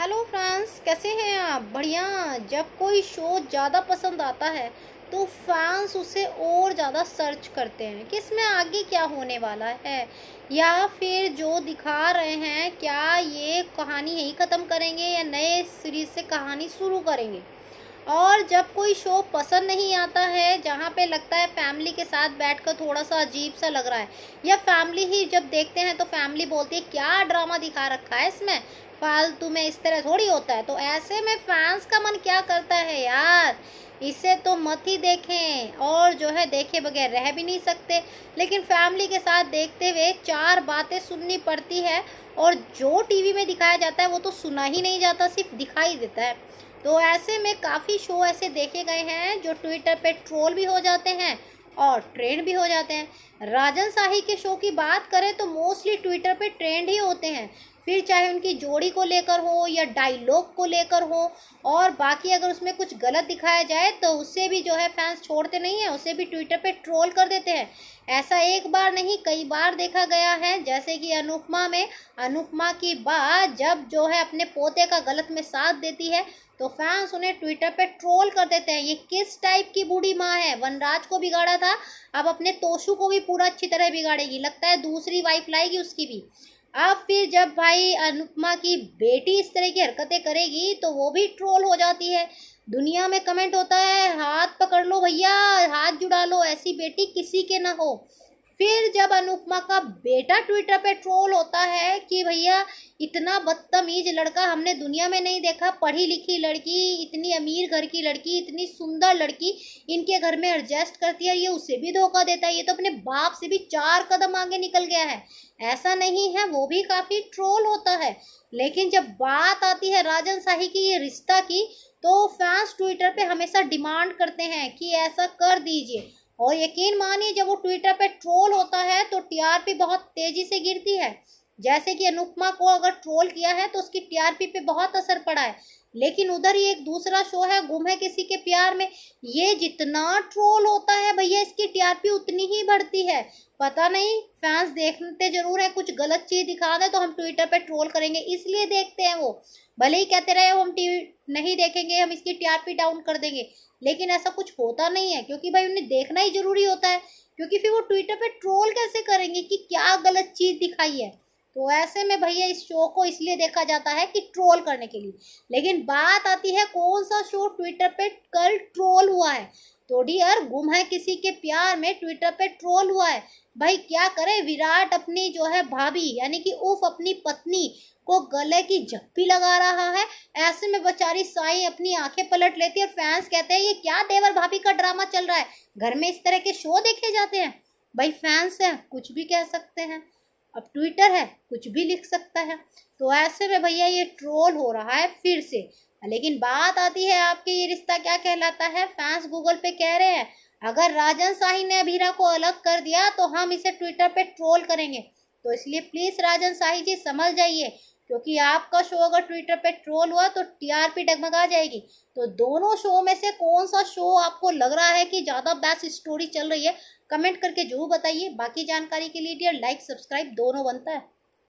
hello friends कैसे हैं आप बढ़िया जब कोई शो ज़्यादा पसंद आता है तो फैंस उसे और ज़्यादा सर्च करते हैं कि इसमें आगे क्या होने वाला है या फिर जो दिखा रहे हैं क्या ये कहानी यही ख़त्म करेंगे या नए सीरीज़ से कहानी शुरू करेंगे और जब कोई शो पसंद नहीं आता है जहाँ पे लगता है फैमिली के साथ बैठकर थोड़ा सा अजीब सा लग रहा है या फैमिली ही जब देखते हैं तो फैमिली बोलती है क्या ड्रामा दिखा रखा है इसमें फालतू में इस तरह थोड़ी होता है तो ऐसे में फैंस का मन क्या करता है यार इसे तो मत ही देखें और जो है देखे बगैर रह भी नहीं सकते लेकिन फैमिली के साथ देखते हुए चार बातें सुननी पड़ती है और जो टीवी में दिखाया जाता है वो तो सुना ही नहीं जाता सिर्फ दिखाई देता है तो ऐसे में काफ़ी शो ऐसे देखे गए हैं जो ट्विटर पे ट्रोल भी हो जाते हैं और ट्रेंड भी हो जाते हैं राजन शाही के शो की बात करें तो मोस्टली ट्विटर पे ट्रेंड ही होते हैं फिर चाहे उनकी जोड़ी को लेकर हो या डायलॉग को लेकर हो और बाकी अगर उसमें कुछ गलत दिखाया जाए तो उससे भी जो है फैंस छोड़ते नहीं हैं उसे भी ट्विटर पे ट्रोल कर देते हैं ऐसा एक बार नहीं कई बार देखा गया है जैसे कि अनुपमा में अनुपमा की बात जब जो है अपने पोते का गलत में साथ देती है तो फैंस उन्हें ट्विटर पे ट्रोल कर देते हैं ये किस टाइप की बूढ़ी माँ है वनराज को बिगाड़ा था अब अपने तोशु को भी पूरा अच्छी तरह बिगाड़ेगी लगता है दूसरी वाइफ लाएगी उसकी भी अब फिर जब भाई अनुपमा की बेटी इस तरह की हरकतें करेगी तो वो भी ट्रोल हो जाती है दुनिया में कमेंट होता है हाथ पकड़ लो भैया हाथ जुड़ा लो ऐसी बेटी किसी के ना हो फिर जब अनुपमा का बेटा ट्विटर पे ट्रोल होता है कि भैया इतना बदतमीज लड़का हमने दुनिया में नहीं देखा पढ़ी लिखी लड़की इतनी अमीर घर की लड़की इतनी सुंदर लड़की इनके घर में एडजस्ट करती है ये उसे भी धोखा देता है ये तो अपने बाप से भी चार कदम आगे निकल गया है ऐसा नहीं है वो भी काफ़ी ट्रोल होता है लेकिन जब बात आती है राजन शाही की ये रिश्ता की तो फैंस ट्विटर पे हमेशा डिमांड करते हैं कि ऐसा कर दीजिए और यकीन मानिए जब वो ट्विटर पे ट्रोल होता है तो टीआरपी बहुत तेजी से गिरती है जैसे कि अनुपमा को अगर ट्रोल किया है तो उसकी टीआरपी पे बहुत असर पड़ा है लेकिन उधर ही एक दूसरा शो है गुम है किसी के प्यार में ये जितना ट्रोल होता है भैया इसकी टीआरपी उतनी ही बढ़ती है पता नहीं फैंस देखते जरूर है कुछ गलत चीज़ दिखा दे तो हम ट्विटर पे ट्रोल करेंगे इसलिए देखते हैं वो भले ही कहते रहे हम टीवी नहीं देखेंगे हम इसकी टीआरपी डाउन कर देंगे लेकिन ऐसा कुछ होता नहीं है क्योंकि भाई उन्हें देखना ही जरूरी होता है क्योंकि फिर वो ट्विटर पर ट्रोल कैसे करेंगे कि क्या गलत चीज़ दिखाई है तो ऐसे में भैया इस शो को इसलिए देखा जाता है कि ट्रोल करने के लिए लेकिन बात आती है कौन सा शो ट्विटर पे कल ट्रोल हुआ है तो डियर गुम है किसी के प्यार में ट्विटर पे ट्रोल हुआ है भाई क्या करे विराट अपनी जो है भाभी यानी कि उफ अपनी पत्नी को गले की झप्पी लगा रहा है ऐसे में बेचारी साई अपनी आंखें पलट लेती है और फैंस कहते हैं ये क्या देवर भाभी का ड्रामा चल रहा है घर में इस तरह के शो देखे जाते हैं भाई फैंस हैं कुछ भी कह सकते हैं अब ट्विटर है कुछ भी लिख सकता है तो ऐसे में भैया ये ट्रोल हो रहा है फिर से लेकिन बात आती है आपके ये रिश्ता क्या कहलाता है फैंस गूगल पे कह रहे हैं अगर राजन शाही ने अभीरा को अलग कर दिया तो हम इसे ट्विटर पे ट्रोल करेंगे तो इसलिए प्लीज़ राजन शाही जी समझ जाइए क्योंकि आपका शो अगर ट्विटर पे ट्रोल हुआ तो टीआरपी डगमगा जाएगी तो दोनों शो में से कौन सा शो आपको लग रहा है कि ज़्यादा बेस्ट स्टोरी चल रही है कमेंट करके जरूर बताइए बाकी जानकारी के लिए डियर लाइक सब्सक्राइब दोनों बनता है